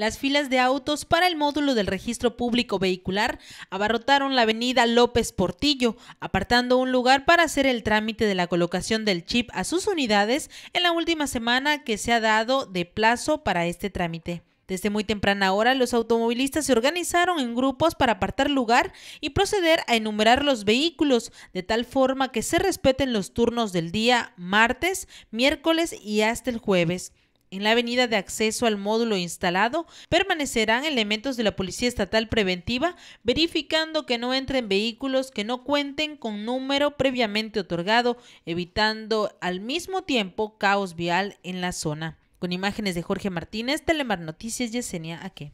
Las filas de autos para el módulo del registro público vehicular abarrotaron la avenida López Portillo, apartando un lugar para hacer el trámite de la colocación del chip a sus unidades en la última semana que se ha dado de plazo para este trámite. Desde muy temprana hora, los automovilistas se organizaron en grupos para apartar lugar y proceder a enumerar los vehículos, de tal forma que se respeten los turnos del día martes, miércoles y hasta el jueves. En la avenida de acceso al módulo instalado permanecerán elementos de la Policía Estatal Preventiva verificando que no entren vehículos que no cuenten con número previamente otorgado, evitando al mismo tiempo caos vial en la zona. Con imágenes de Jorge Martínez, Telemar Noticias Yesenia Aque.